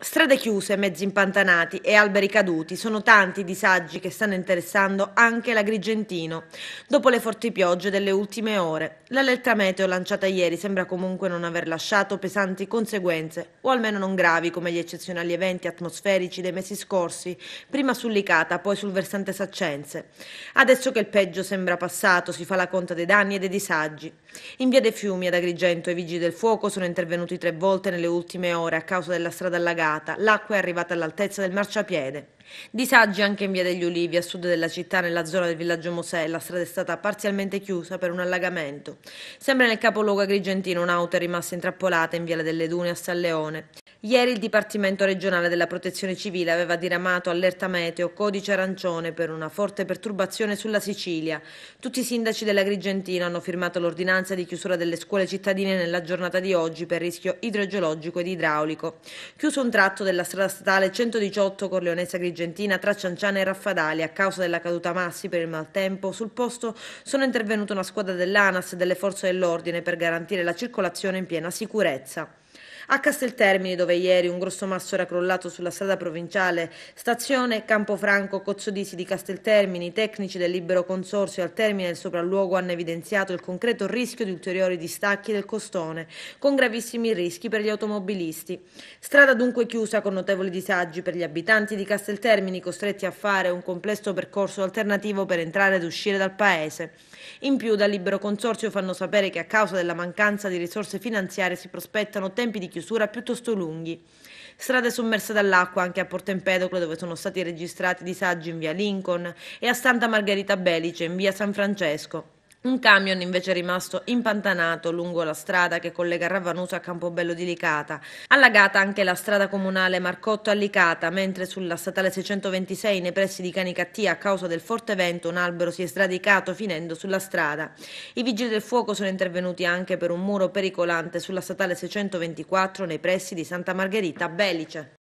Strade chiuse, mezzi impantanati e alberi caduti sono tanti i disagi che stanno interessando anche l'Agrigentino dopo le forti piogge delle ultime ore. L'allerta meteo lanciata ieri sembra comunque non aver lasciato pesanti conseguenze, o almeno non gravi come gli eccezionali eventi atmosferici dei mesi scorsi, prima sull'Icata, poi sul versante Saccense. Adesso che il peggio sembra passato, si fa la conta dei danni e dei disagi. In via dei Fiumi ad Agrigento i vigili del fuoco sono intervenuti tre volte nelle ultime ore a causa della strada allagata inondata, l'acqua è arrivata all'altezza del marciapiede. Disagi anche in via degli Ulivi, a sud della città, nella zona del villaggio Mosè, la strada è stata parzialmente chiusa per un allagamento. Sempre nel capoluogo agrigentino un'auto è rimasta intrappolata in via delle Dune a San Leone. Ieri il Dipartimento regionale della Protezione Civile aveva diramato allerta meteo, codice arancione per una forte perturbazione sulla Sicilia. Tutti i sindaci dell'Agrigentino hanno firmato l'ordinanza di chiusura delle scuole cittadine nella giornata di oggi per rischio idrogeologico ed idraulico. Chiuso un tratto della strada statale 118 Corleonese-Agrigentina tra Cianciana e Raffadali a causa della caduta massi per il maltempo, sul posto sono intervenuta una squadra dell'ANAS e delle forze dell'ordine per garantire la circolazione in piena sicurezza. A Casteltermini, dove ieri un grosso masso era crollato sulla strada provinciale, stazione Campofranco Cozzodisi di Casteltermini, i tecnici del libero consorzio al termine del sopralluogo hanno evidenziato il concreto rischio di ulteriori distacchi del costone, con gravissimi rischi per gli automobilisti. Strada dunque chiusa con notevoli disagi per gli abitanti di Casteltermini, costretti a fare un complesso percorso alternativo per entrare ed uscire dal paese. In più, dal libero consorzio fanno sapere che a causa della mancanza di risorse finanziarie si prospettano tempi di di chiusura piuttosto lunghi. Strade sommerse dall'acqua anche a Porto Empedocle dove sono stati registrati disagi in via Lincoln e a Santa Margherita Belice in via San Francesco. Un camion invece è rimasto impantanato lungo la strada che collega Ravanusa a Campobello di Licata. Allagata anche la strada comunale Marcotto a Licata, mentre sulla statale 626 nei pressi di Canicattia a causa del forte vento un albero si è sradicato finendo sulla strada. I vigili del fuoco sono intervenuti anche per un muro pericolante sulla statale 624 nei pressi di Santa Margherita Belice.